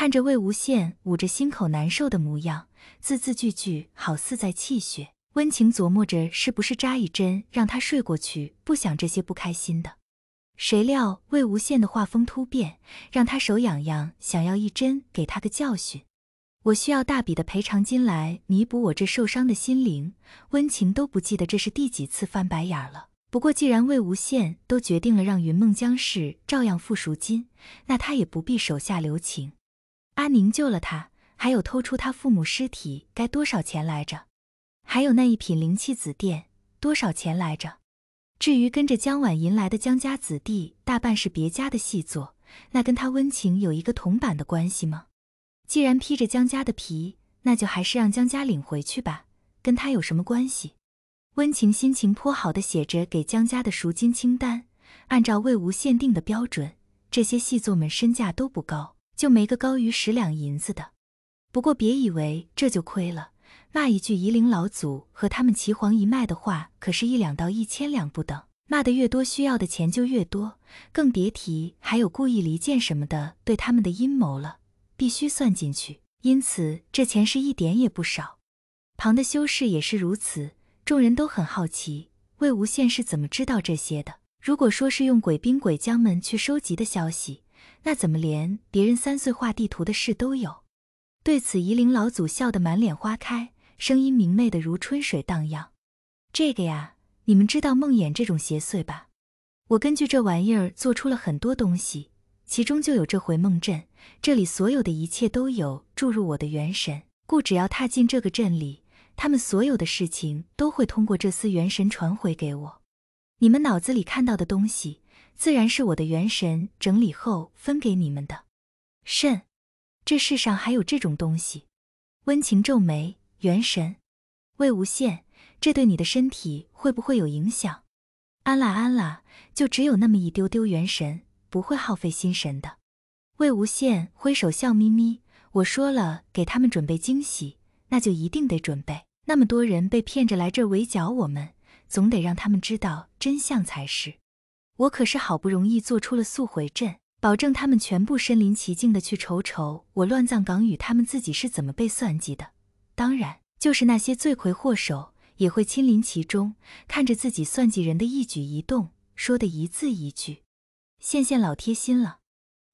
看着魏无羡捂着心口难受的模样，字字句句好似在泣血。温情琢磨着是不是扎一针让他睡过去，不想这些不开心的。谁料魏无羡的画风突变，让他手痒痒，想要一针给他个教训。我需要大笔的赔偿金来弥补我这受伤的心灵。温情都不记得这是第几次翻白眼了。不过既然魏无羡都决定了让云梦江氏照样付赎金，那他也不必手下留情。阿宁救了他，还有偷出他父母尸体该多少钱来着？还有那一品灵气紫殿多少钱来着？至于跟着江婉银来的江家子弟，大半是别家的细作，那跟他温情有一个铜板的关系吗？既然披着江家的皮，那就还是让江家领回去吧，跟他有什么关系？温情心情颇好的写着给江家的赎金清单，按照魏无限定的标准，这些细作们身价都不高。就没个高于十两银子的，不过别以为这就亏了。骂一句夷陵老祖和他们祁皇一脉的话，可是一两到一千两不等。骂得越多，需要的钱就越多，更别提还有故意离间什么的对他们的阴谋了，必须算进去。因此，这钱是一点也不少。旁的修士也是如此，众人都很好奇魏无羡是怎么知道这些的。如果说是用鬼兵鬼将们去收集的消息。那怎么连别人三岁画地图的事都有？对此，夷陵老祖笑得满脸花开，声音明媚的如春水荡漾。这个呀，你们知道梦魇这种邪祟吧？我根据这玩意儿做出了很多东西，其中就有这回梦阵。这里所有的一切都有注入我的元神，故只要踏进这个阵里，他们所有的事情都会通过这丝元神传回给我。你们脑子里看到的东西。自然是我的元神整理后分给你们的，肾，这世上还有这种东西？温情皱眉，元神？魏无羡，这对你的身体会不会有影响？安啦安啦，就只有那么一丢丢元神，不会耗费心神的。魏无羡挥手笑眯眯，我说了给他们准备惊喜，那就一定得准备。那么多人被骗着来这围剿我们，总得让他们知道真相才是。我可是好不容易做出了速回阵，保证他们全部身临其境的去瞅瞅我乱葬岗与他们自己是怎么被算计的。当然，就是那些罪魁祸首也会亲临其中，看着自己算计人的一举一动，说的一字一句。羡羡老贴心了，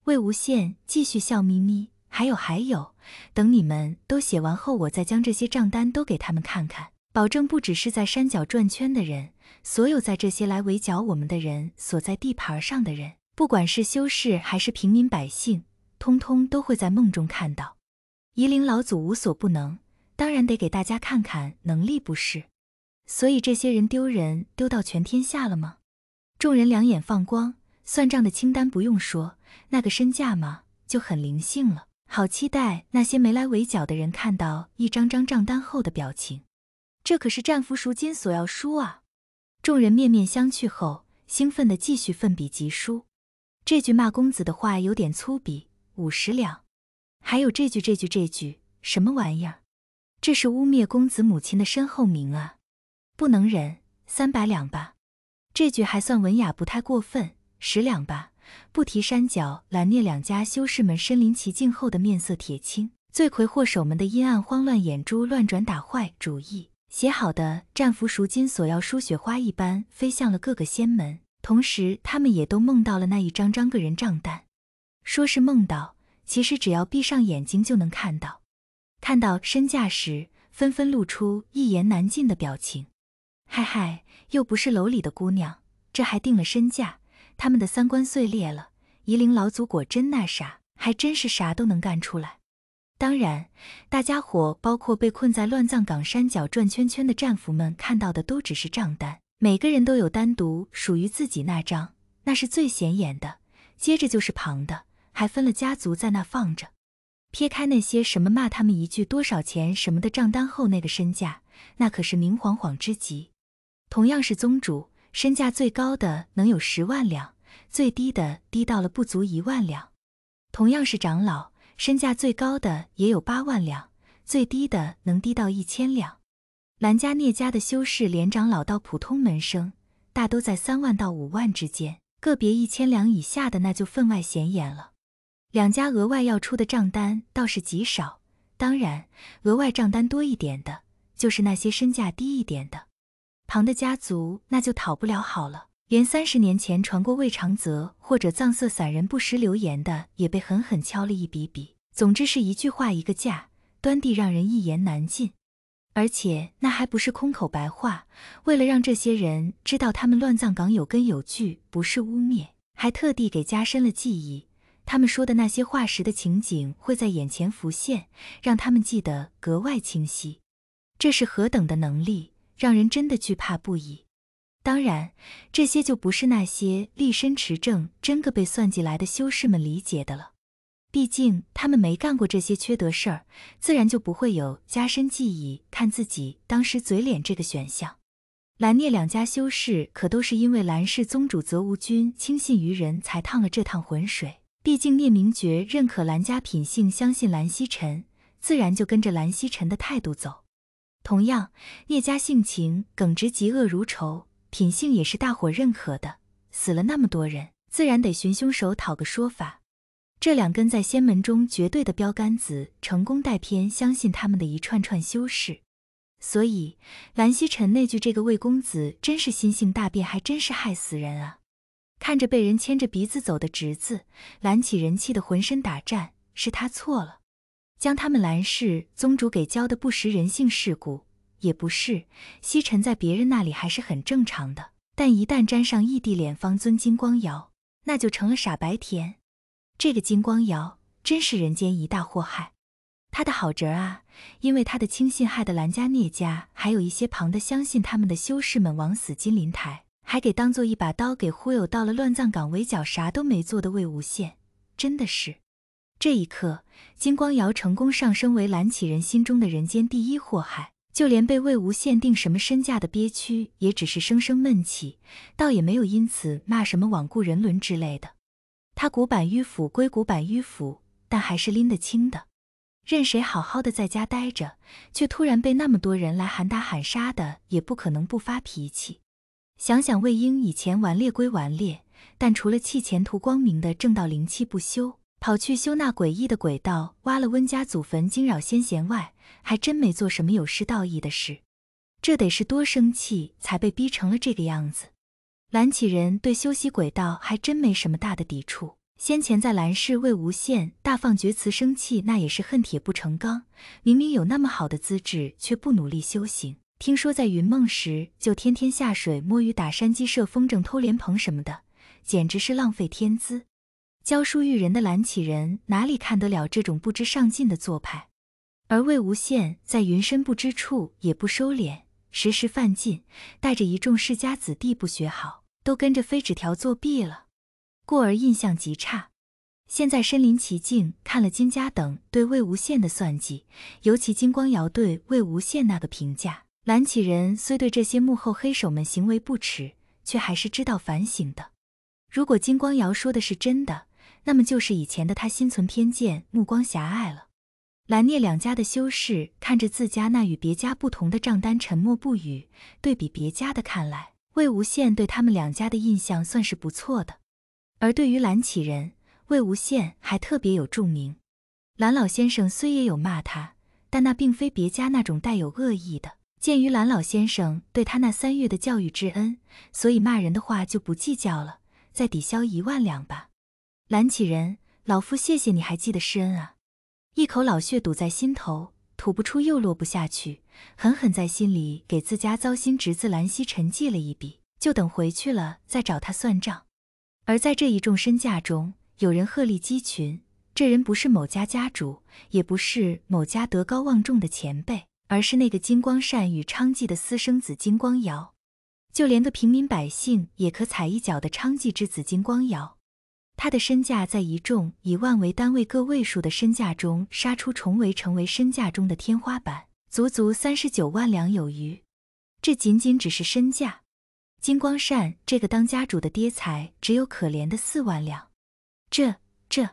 魏无羡继续笑眯眯。还有还有，等你们都写完后，我再将这些账单都给他们看看。保证不只是在山脚转圈的人，所有在这些来围剿我们的人所在地盘上的人，不管是修士还是平民百姓，通通都会在梦中看到。夷陵老祖无所不能，当然得给大家看看能力不是？所以这些人丢人丢到全天下了吗？众人两眼放光，算账的清单不用说，那个身价嘛就很灵性了。好期待那些没来围剿的人看到一张张账单后的表情。这可是战俘赎金索要书啊！众人面面相觑后，兴奋地继续奋笔疾书。这句骂公子的话有点粗鄙，五十两。还有这句，这句，这句，什么玩意儿？这是污蔑公子母亲的身后名啊！不能忍，三百两吧。这句还算文雅，不太过分，十两吧。不提山脚兰聂两家修士们身临其境后的面色铁青，罪魁祸首们的阴暗慌乱眼珠乱转，打坏主意。写好的战俘赎金，索要书雪花一般飞向了各个仙门，同时他们也都梦到了那一张张个人账单。说是梦到，其实只要闭上眼睛就能看到。看到身价时，纷纷露出一言难尽的表情。嗨嗨，又不是楼里的姑娘，这还定了身价？他们的三观碎裂了。夷陵老祖果真那啥，还真是啥都能干出来。当然，大家伙，包括被困在乱葬岗山脚转圈圈的战俘们，看到的都只是账单。每个人都有单独属于自己那张，那是最显眼的。接着就是旁的，还分了家族在那放着。撇开那些什么骂他们一句多少钱什么的账单后，那个身价，那可是明晃晃之极。同样是宗主，身价最高的能有十万两，最低的低到了不足一万两。同样是长老。身价最高的也有八万两，最低的能低到一千两。兰家、聂家的修士，连长老到普通门生，大都在三万到五万之间，个别一千两以下的那就分外显眼了。两家额外要出的账单倒是极少，当然，额外账单多一点的就是那些身价低一点的，旁的家族那就讨不了好了。连三十年前传过魏长泽或者藏色散人不识流言的，也被狠狠敲了一笔笔。总之是一句话一个价，端地让人一言难尽。而且那还不是空口白话，为了让这些人知道他们乱葬岗有根有据，不是污蔑，还特地给加深了记忆。他们说的那些话时的情景会在眼前浮现，让他们记得格外清晰。这是何等的能力，让人真的惧怕不已。当然，这些就不是那些立身持正、真个被算计来的修士们理解的了。毕竟他们没干过这些缺德事儿，自然就不会有加深记忆、看自己当时嘴脸这个选项。蓝聂两家修士可都是因为蓝氏宗主泽无君轻信于人才趟了这趟浑水。毕竟聂明觉认可蓝家品性，相信蓝曦臣，自然就跟着蓝曦臣的态度走。同样，聂家性情耿直，嫉恶如仇。品性也是大伙认可的，死了那么多人，自然得寻凶手讨个说法。这两根在仙门中绝对的标杆子，成功带偏相信他们的一串串修士。所以蓝曦臣那句“这个魏公子真是心性大变，还真是害死人啊！”看着被人牵着鼻子走的侄子，蓝起人气得浑身打颤。是他错了，将他们蓝氏宗主给教的不识人性世故。也不是，西沉在别人那里还是很正常的，但一旦沾上异地脸，方尊金光瑶，那就成了傻白甜。这个金光瑶真是人间一大祸害，他的好侄儿啊，因为他的轻信，害得兰家、聂家，还有一些旁的相信他们的修士们枉死金灵台，还给当做一把刀给忽悠到了乱葬岗，围剿啥都没做的魏无羡。真的是，这一刻，金光瑶成功上升为蓝启人心中的人间第一祸害。就连被魏无羡定什么身价的憋屈，也只是生生闷气，倒也没有因此骂什么罔顾人伦之类的。他古板迂腐归古板迂腐，但还是拎得清的。任谁好好的在家待着，却突然被那么多人来喊打喊杀的，也不可能不发脾气。想想魏婴以前顽劣归顽劣，但除了气前途光明的正道灵气不休。跑去修那诡异的轨道，挖了温家祖坟，惊扰先贤外，还真没做什么有失道义的事。这得是多生气，才被逼成了这个样子。蓝启仁对修习轨道还真没什么大的抵触。先前在蓝氏为无限大放厥词生气，那也是恨铁不成钢。明明有那么好的资质，却不努力修行。听说在云梦时就天天下水摸鱼、打山鸡、射风筝、偷莲蓬什么的，简直是浪费天资。教书育人的蓝启仁哪里看得了这种不知上进的做派？而魏无羡在云深不知处也不收敛，时时犯禁，带着一众世家子弟不学好，都跟着飞纸条作弊了，故而印象极差。现在身临其境看了金家等对魏无羡的算计，尤其金光瑶对魏无羡那个评价，蓝启仁虽对这些幕后黑手们行为不耻，却还是知道反省的。如果金光瑶说的是真的，那么就是以前的他心存偏见，目光狭隘了。蓝聂两家的修士看着自家那与别家不同的账单，沉默不语。对比别家的看来，魏无羡对他们两家的印象算是不错的。而对于蓝启人，魏无羡还特别有注明。蓝老先生虽也有骂他，但那并非别家那种带有恶意的。鉴于蓝老先生对他那三月的教育之恩，所以骂人的话就不计较了，再抵消一万两吧。蓝启仁，老夫谢谢你还记得施恩啊！一口老血堵在心头，吐不出又落不下去，狠狠在心里给自家糟心侄子蓝曦臣记了一笔，就等回去了再找他算账。而在这一众身价中，有人鹤立鸡群。这人不是某家家主，也不是某家德高望重的前辈，而是那个金光善与昌妓的私生子金光瑶。就连个平民百姓也可踩一脚的昌妓之子金光瑶。他的身价在一众以万为单位个位数的身价中杀出重围，成为身价中的天花板，足足三十九万两有余。这仅仅只是身价，金光善这个当家主的爹才只有可怜的四万两。这这。